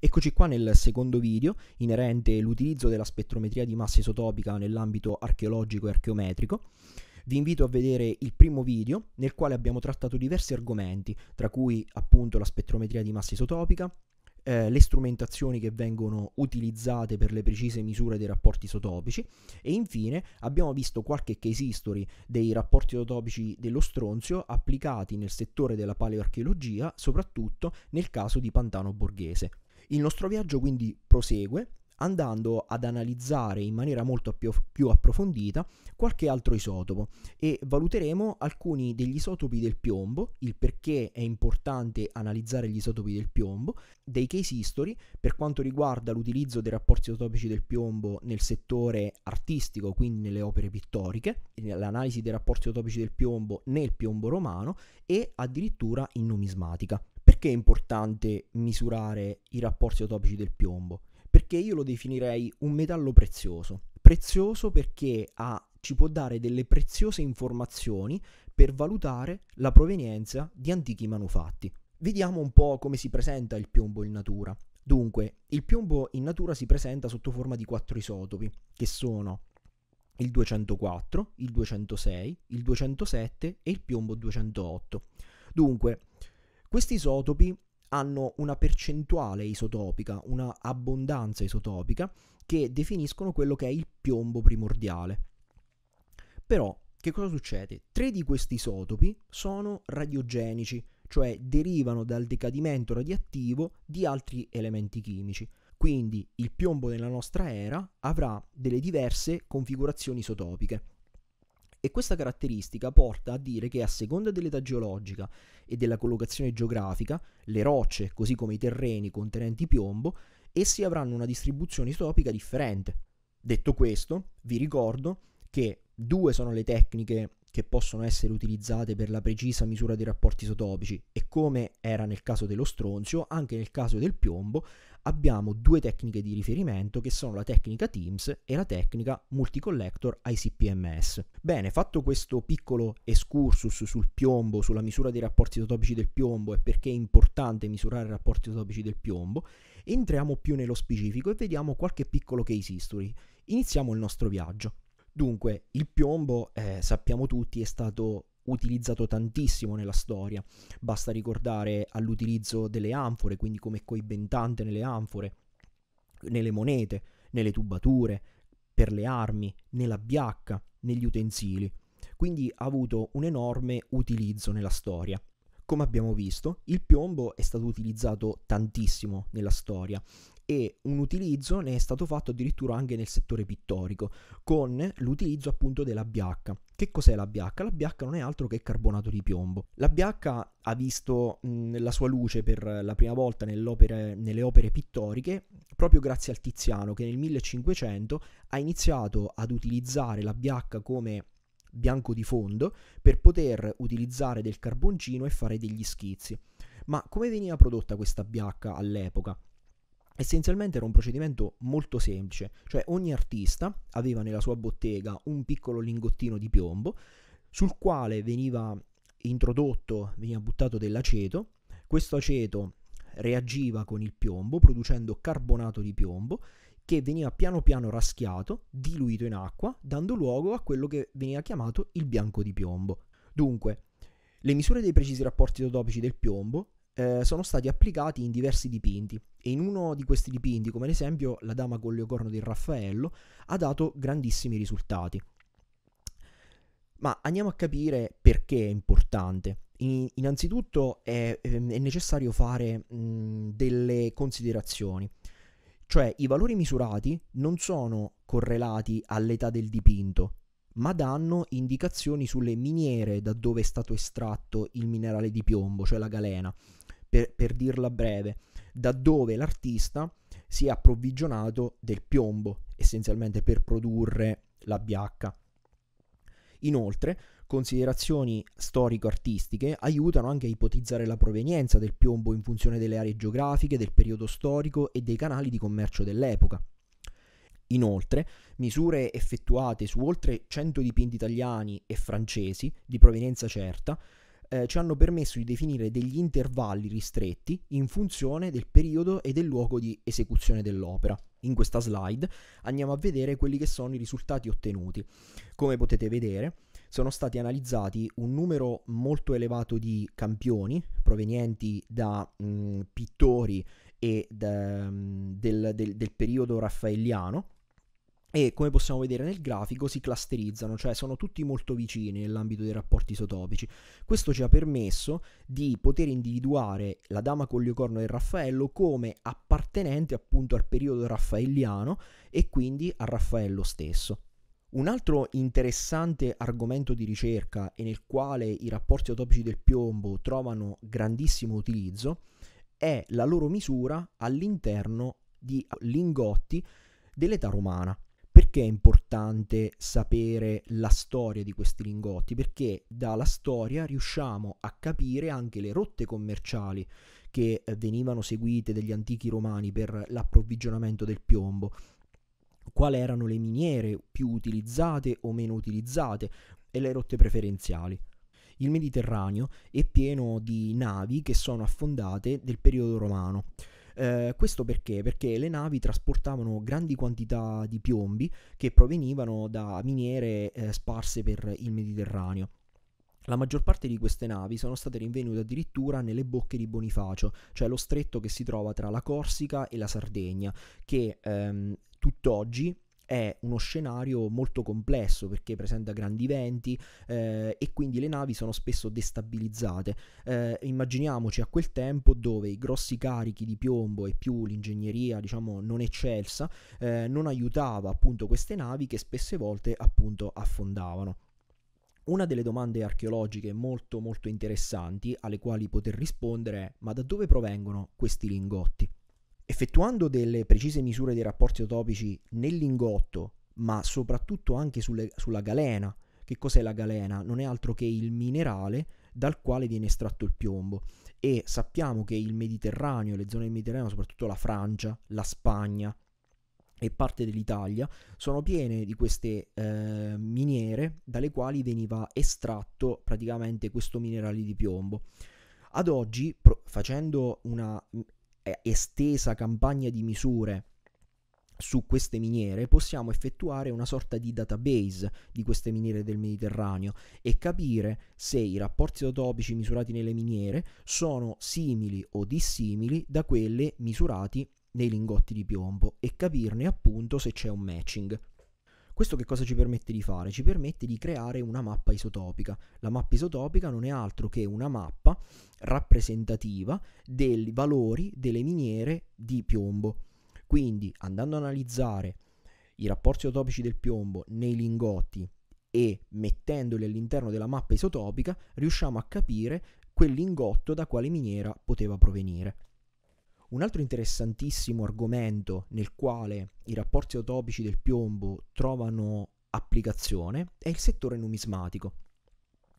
Eccoci qua nel secondo video inerente l'utilizzo della spettrometria di massa isotopica nell'ambito archeologico e archeometrico. Vi invito a vedere il primo video nel quale abbiamo trattato diversi argomenti, tra cui appunto la spettrometria di massa isotopica, eh, le strumentazioni che vengono utilizzate per le precise misure dei rapporti isotopici e infine abbiamo visto qualche case history dei rapporti isotopici dello stronzio applicati nel settore della paleoarcheologia, soprattutto nel caso di Pantano Borghese. Il nostro viaggio quindi prosegue andando ad analizzare in maniera molto più, più, approfondita qualche altro isotopo e valuteremo alcuni degli isotopi del piombo, il perché è importante analizzare gli isotopi del piombo, dei case history per quanto riguarda l'utilizzo dei rapporti isotopici del piombo nel settore artistico, quindi nelle opere pittoriche, l'analisi dei rapporti isotopici del piombo nel piombo romano e addirittura in numismatica. Perché è importante misurare i rapporti atopici del piombo? Perché io lo definirei un metallo prezioso. Prezioso perché ha, ci può dare delle preziose informazioni per valutare la provenienza di antichi manufatti. Vediamo un po' come si presenta il piombo in natura. Dunque, il piombo in natura si presenta sotto forma di quattro isotopi, che sono il 204, il 206, il 207 e il piombo 208. Dunque, questi isotopi hanno una percentuale isotopica, una abbondanza isotopica che definiscono quello che è il piombo primordiale. Però, che cosa succede? Tre di questi isotopi sono radiogenici, cioè derivano dal decadimento radioattivo di altri elementi chimici. Quindi il piombo della nostra era avrà delle diverse configurazioni isotopiche. E questa caratteristica porta a dire che a seconda dell'età geologica e della collocazione geografica, le rocce, così come i terreni contenenti piombo, essi avranno una distribuzione isotopica differente. Detto questo, vi ricordo che due sono le tecniche che possono essere utilizzate per la precisa misura dei rapporti isotopici e come era nel caso dello stronzio, anche nel caso del piombo abbiamo due tecniche di riferimento che sono la tecnica TIMS e la tecnica Multicollector ICPMS. Bene, fatto questo piccolo excursus sul piombo, sulla misura dei rapporti isotopici del piombo e perché è importante misurare i rapporti isotopici del piombo, entriamo più nello specifico e vediamo qualche piccolo case history. Iniziamo il nostro viaggio. Dunque, il piombo, eh, sappiamo tutti, è stato utilizzato tantissimo nella storia. Basta ricordare all'utilizzo delle anfore, quindi come coibentante nelle anfore, nelle monete, nelle tubature, per le armi, nella biacca, negli utensili. Quindi ha avuto un enorme utilizzo nella storia. Come abbiamo visto, il piombo è stato utilizzato tantissimo nella storia e un utilizzo ne è stato fatto addirittura anche nel settore pittorico, con l'utilizzo appunto della BH. Che cos'è la BH? La BH non è altro che carbonato di piombo. La BH ha visto mh, la sua luce per la prima volta nelle opere pittoriche proprio grazie al Tiziano che nel 1500 ha iniziato ad utilizzare la BH come bianco di fondo per poter utilizzare del carboncino e fare degli schizzi. Ma come veniva prodotta questa biacca all'epoca? Essenzialmente era un procedimento molto semplice, cioè ogni artista aveva nella sua bottega un piccolo lingottino di piombo sul quale veniva introdotto, veniva buttato dell'aceto, questo aceto reagiva con il piombo producendo carbonato di piombo che veniva piano piano raschiato, diluito in acqua, dando luogo a quello che veniva chiamato il bianco di piombo. Dunque, le misure dei precisi rapporti isotopici del piombo eh, sono stati applicati in diversi dipinti e in uno di questi dipinti, come ad esempio La dama con l'eocorno di Raffaello, ha dato grandissimi risultati. Ma andiamo a capire perché è importante. innanzitutto è, ehm, è, necessario fare mh, delle considerazioni. Cioè i valori misurati non sono correlati all'età del dipinto, ma danno indicazioni sulle miniere da dove è stato estratto il minerale di piombo, cioè la galena, per, per dirla breve, da dove l'artista si è approvvigionato del piombo, essenzialmente per produrre la biacca. Inoltre, considerazioni storico-artistiche aiutano anche a ipotizzare la provenienza del piombo in funzione delle aree geografiche, del periodo storico e dei canali di commercio dell'epoca. Inoltre, misure effettuate su oltre 100 dipinti italiani e francesi di provenienza certa eh, ci hanno permesso di definire degli intervalli ristretti in funzione del periodo e del luogo di esecuzione dell'opera. In questa slide andiamo a vedere quelli che sono i risultati ottenuti. Come potete vedere, sono stati analizzati un numero molto elevato di campioni provenienti da mh, pittori e da, mh, del, del, del periodo raffaelliano e come possiamo vedere nel grafico si clusterizzano, cioè sono tutti molto vicini nell'ambito dei rapporti isotopici. Questo ci ha permesso di poter individuare la dama con l'iocorno del Raffaello come appartenente appunto al periodo raffaelliano e quindi a Raffaello stesso. Un altro interessante argomento di ricerca e nel quale i rapporti atopici del piombo trovano grandissimo utilizzo è la loro misura all'interno di lingotti dell'età romana. Perché è importante sapere la storia di questi lingotti? Perché dalla storia riusciamo a capire anche le rotte commerciali che eh, venivano seguite dagli antichi romani per l'approvvigionamento del piombo quali erano le miniere più utilizzate o meno utilizzate e le rotte preferenziali. Il Mediterraneo è pieno di navi che sono affondate del periodo romano. Eh, questo perché? Perché le navi trasportavano grandi quantità di piombi che provenivano da miniere eh, sparse per il Mediterraneo. La maggior parte di queste navi sono state rinvenute addirittura nelle bocche di Bonifacio, cioè lo stretto che si trova tra la Corsica e la Sardegna, che ehm, tutt'oggi è uno scenario molto complesso perché presenta grandi venti eh, e quindi le navi sono spesso destabilizzate. Eh, immaginiamoci a quel tempo dove i grossi carichi di piombo e più l'ingegneria diciamo non eccelsa eh, non aiutava appunto queste navi che spesse volte appunto affondavano. Una delle domande archeologiche molto molto interessanti alle quali poter rispondere è ma da dove provengono questi lingotti? Effettuando delle precise misure dei rapporti utopici nel lingotto, ma soprattutto anche sulle, sulla galena, che cos'è la galena? Non è altro che il minerale dal quale viene estratto il piombo e sappiamo che il Mediterraneo, le zone del Mediterraneo, soprattutto la Francia, la Spagna, e parte dell'Italia sono piene di queste eh, miniere dalle quali veniva estratto praticamente questo minerale di piombo. Ad oggi, pro- facendo una mm, eh, estesa campagna di misure su queste miniere possiamo effettuare una sorta di database di queste miniere del Mediterraneo e capire se i rapporti isotopici misurati nelle miniere sono simili o dissimili da quelli misurati dei lingotti di piombo e capirne appunto se c'è un matching. Questo che cosa ci permette di fare? Ci permette di creare una mappa isotopica. La mappa isotopica non è altro che una mappa rappresentativa dei valori delle miniere di piombo. Quindi andando ad analizzare i rapporti isotopici del piombo nei lingotti e mettendoli all'interno della mappa isotopica riusciamo a capire quel lingotto da quale miniera poteva provenire. Un altro interessantissimo argomento nel quale i rapporti utopici del piombo trovano applicazione è il settore numismatico.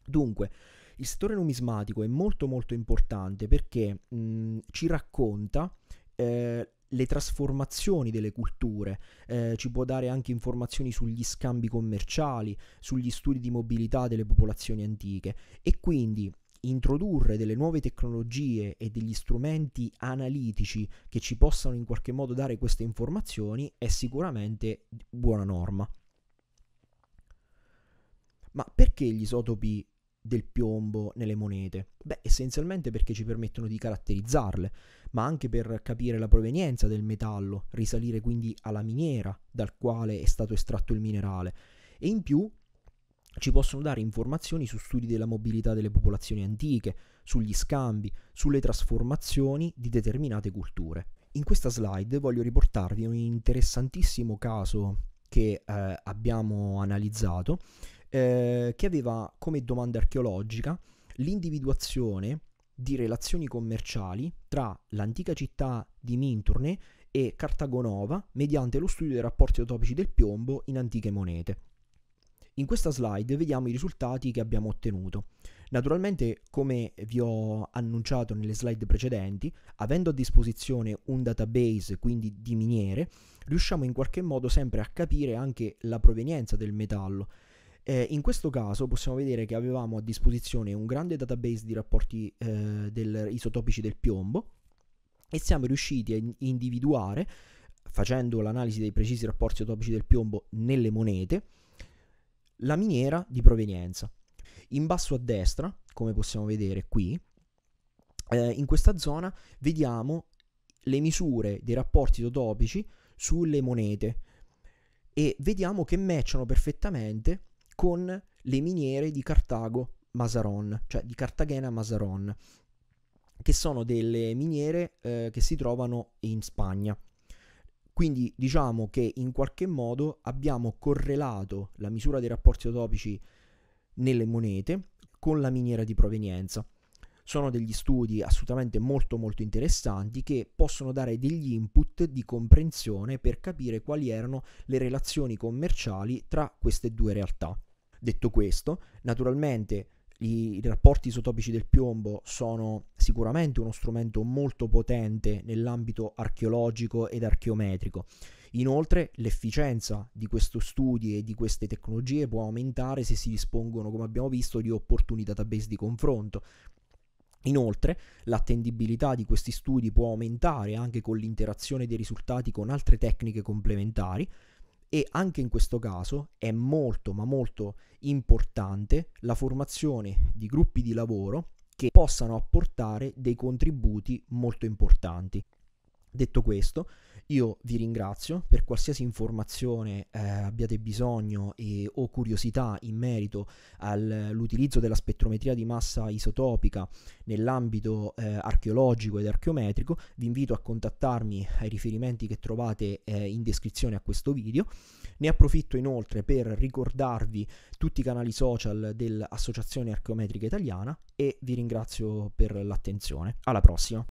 Dunque, il settore numismatico è molto molto importante perché mh, mm, ci racconta eh, le trasformazioni delle culture, eh, ci può dare anche informazioni sugli scambi commerciali, sugli studi di mobilità delle popolazioni antiche e quindi introdurre delle nuove tecnologie e degli strumenti analitici che ci possano in qualche modo dare queste informazioni è sicuramente buona norma. Ma perché gli isotopi del piombo nelle monete? Beh, essenzialmente perché ci permettono di caratterizzarle, ma anche per capire la provenienza del metallo, risalire quindi alla miniera dal quale è stato estratto il minerale e in più ci possono dare informazioni su studi della mobilità delle popolazioni antiche, sugli scambi, sulle trasformazioni di determinate culture. In questa slide voglio riportarvi un interessantissimo caso che eh, abbiamo analizzato, eh, che aveva come domanda archeologica l'individuazione di relazioni commerciali tra l'antica città di Minturne e Cartagonova mediante lo studio dei rapporti utopici del piombo in antiche monete. In questa slide vediamo i risultati che abbiamo ottenuto. Naturalmente, come vi ho annunciato nelle slide precedenti, avendo a disposizione un database, quindi di miniere, riusciamo in qualche modo sempre a capire anche la provenienza del metallo. Eh, in questo caso possiamo vedere che avevamo a disposizione un grande database di rapporti eh, del, isotopici del piombo e siamo riusciti a individuare, facendo l'analisi dei precisi rapporti isotopici del piombo nelle monete, la miniera di provenienza. In basso a destra, come possiamo vedere qui, eh, in questa zona vediamo le misure dei rapporti totopici sulle monete e vediamo che matchano perfettamente con le miniere di Cartago Masaron, cioè di Cartagena Masaron, che sono delle miniere eh, che si trovano in Spagna. Quindi diciamo che in qualche modo abbiamo correlato la misura dei rapporti utopici nelle monete con la miniera di provenienza. Sono degli studi assolutamente molto molto interessanti che possono dare degli input di comprensione per capire quali erano le relazioni commerciali tra queste due realtà. Detto questo, naturalmente i, i rapporti isotopici del piombo sono sicuramente uno strumento molto potente nell'ambito archeologico ed archeometrico. Inoltre l'efficienza di questi studi e di queste tecnologie può aumentare se si dispongono, come abbiamo visto, di opportuni database di confronto. Inoltre, l'attendibilità di questi studi può aumentare anche con l'interazione dei risultati con altre tecniche complementari, e anche in questo caso è molto ma molto importante la formazione di gruppi di lavoro che possano apportare dei contributi molto importanti. Detto questo, io vi ringrazio per qualsiasi informazione eh, abbiate bisogno e, o curiosità in merito all'utilizzo della spettrometria di massa isotopica nell'ambito eh, archeologico ed archeometrico. Vi invito a contattarmi ai riferimenti che trovate eh, in descrizione a questo video. Ne approfitto inoltre per ricordarvi tutti i canali social dell'Associazione Archeometrica Italiana e vi ringrazio per l'attenzione. Alla prossima!